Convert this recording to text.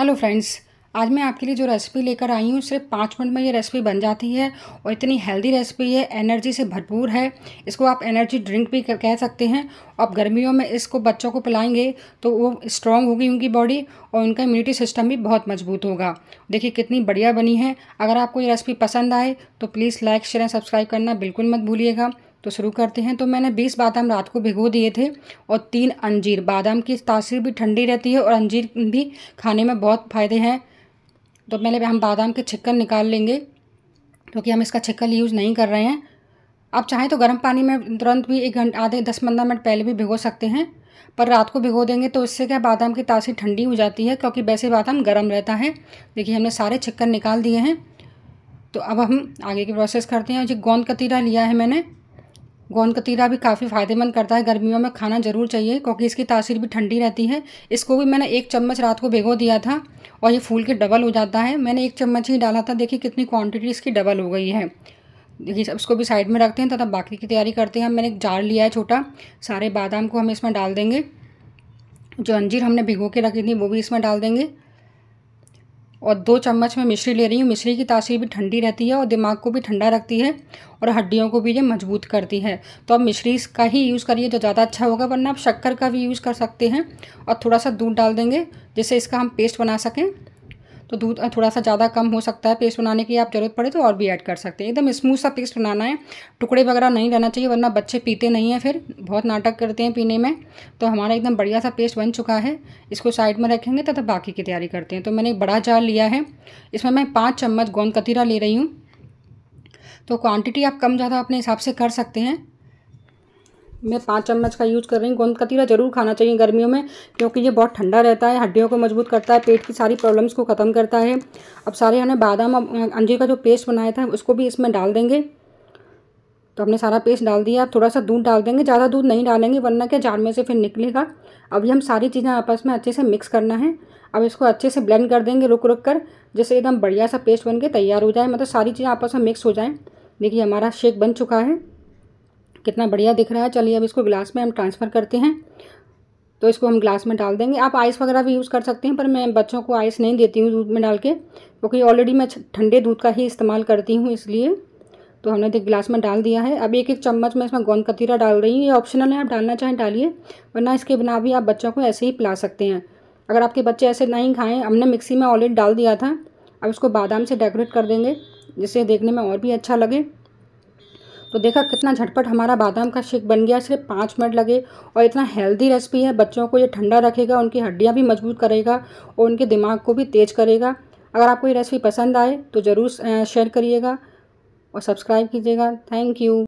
hello friends आज मैं आपके लिए जो रेसिपी लेकर आई हूँ सिर्फ पाँच मिनट में ये रेसिपी बन जाती है और इतनी हेल्दी रेसिपी है एनर्जी से भरपूर है इसको आप एनर्जी ड्रिंक भी कह सकते हैं आप गर्मियों में इसको बच्चों को पिलाएंगे तो वो स्ट्रांग होगी उनकी बॉडी और उनका इम्यूनिटी सिस्टम भी बहुत मजबूत होगा देखिए कितनी बढ़िया बनी है अगर आपको ये रेसिपी पसंद आए तो please like share and subscribe करना बिल्कुल मत भूलिएगा तो शुरू करते हैं तो मैंने 20 बादाम रात को भिगो दिए थे और तीन अंजीर बादाम की तासीर भी ठंडी रहती है और अंजीर भी खाने में बहुत फ़ायदे हैं तो पहले हम बादाम के छिक्कन निकाल लेंगे क्योंकि तो हम इसका छिक्कन यूज़ नहीं कर रहे हैं आप चाहें तो गर्म पानी में तुरंत भी एक घंटे आधे दस पंद्रह मिनट पहले भी भिगो सकते हैं पर रात को भिगो देंगे तो इससे क्या बादाम की तासीर ठंडी हो जाती है क्योंकि वैसे बादाम गर्म रहता है देखिए हमने सारे छिक्कन निकाल दिए हैं तो अब हम आगे की प्रोसेस करते हैं जो गोंद कतीरा लिया है मैंने गोंद कतीरा भी काफ़ी फ़ायदेमंद करता है गर्मियों में खाना ज़रूर चाहिए क्योंकि इसकी तासीर भी ठंडी रहती है इसको भी मैंने एक चम्मच रात को भिगो दिया था और ये फूल के डबल हो जाता है मैंने एक चम्मच ही डाला था देखिए कितनी क्वांटिटी इसकी डबल हो गई है देखिए सब इसको भी साइड में रखते हैं तथा बाकी की तैयारी करते हैं मैंने एक जार लिया है छोटा सारे बादाम को हम इसमें डाल देंगे जो अंजीर हमने भिगो के रखी थी वो भी इसमें डाल देंगे और दो चम्मच में मिश्री ले रही हूँ मिश्री की तासीर भी ठंडी रहती है और दिमाग को भी ठंडा रखती है और हड्डियों को भी ये मजबूत करती है तो आप मिश्री का ही यूज़ करिए तो ज़्यादा अच्छा होगा वरना आप शक्कर का भी यूज़ कर सकते हैं और थोड़ा सा दूध डाल देंगे जिससे इसका हम पेस्ट बना सकें तो दूध थोड़ा सा ज़्यादा कम हो सकता है पेस्ट बनाने की आप ज़रूरत पड़े तो और भी ऐड कर सकते हैं एकदम स्मूथ सा पेस्ट बनाना है टुकड़े वगैरह नहीं रहना चाहिए वरना बच्चे पीते नहीं हैं फिर बहुत नाटक करते हैं पीने में तो हमारा एकदम बढ़िया सा पेस्ट बन चुका है इसको साइड में रखेंगे तथा बाकी की तैयारी करते हैं तो मैंने एक बड़ा जार लिया है इसमें मैं पाँच चम्मच गोंद कतीरा ले रही हूँ तो क्वांटिटी आप कम ज़्यादा अपने हिसाब से कर सकते हैं मैं पाँच चम्मच का यूज़ कर रही हूँ गोंद कतीरा ज़रूर खाना चाहिए गर्मियों में क्योंकि ये बहुत ठंडा रहता है हड्डियों को मजबूत करता है पेट की सारी प्रॉब्लम्स को ख़त्म करता है अब सारे हमने बादाम अंजीर का जो पेस्ट बनाया था उसको भी इसमें डाल देंगे तो हमने सारा पेस्ट डाल दिया अब थोड़ा सा दूध डाल देंगे ज़्यादा दूध नहीं डालेंगे वरना क्या जार में से फिर निकलेगा अभी हम सारी चीज़ें आपस में अच्छे से मिक्स करना है अब इसको अच्छे से ब्लेंड कर देंगे रुक रुक कर जैसे एकदम बढ़िया सा पेस्ट बन के तैयार हो जाए मतलब सारी चीज़ें आपस में मिक्स हो जाएँ देखिए हमारा शेक बन चुका है कितना बढ़िया दिख रहा है चलिए अब इसको गिलास में हम ट्रांसफ़र करते हैं तो इसको हम ग्लास में डाल देंगे आप आइस वगैरह भी यूज़ कर सकते हैं पर मैं बच्चों को आइस नहीं देती हूँ दूध में डाल के क्योंकि ऑलरेडी मैं ठंडे दूध का ही इस्तेमाल करती हूँ इसलिए तो हमने देख तो गिलास में डाल दिया है अब एक एक चम्मच मैं इसमें गोंद कतीरा डाल रही हूँ ये ऑप्शनल है आप डालना चाहें डालिए वरना इसके बिना भी आप बच्चों को ऐसे ही पिला सकते हैं अगर आपके बच्चे ऐसे नहीं खाएँ हमने मिक्सी में ऑलरेडी डाल दिया था अब इसको बादाम से डेकोरेट कर देंगे जिससे देखने में और भी अच्छा लगे तो देखा कितना झटपट हमारा बादाम का शेक बन गया सिर्फ पाँच मिनट लगे और इतना हेल्दी रेसिपी है बच्चों को ये ठंडा रखेगा उनकी हड्डियाँ भी मजबूत करेगा और उनके दिमाग को भी तेज़ करेगा अगर आपको ये रेसिपी पसंद आए तो ज़रूर शेयर करिएगा और सब्सक्राइब कीजिएगा थैंक यू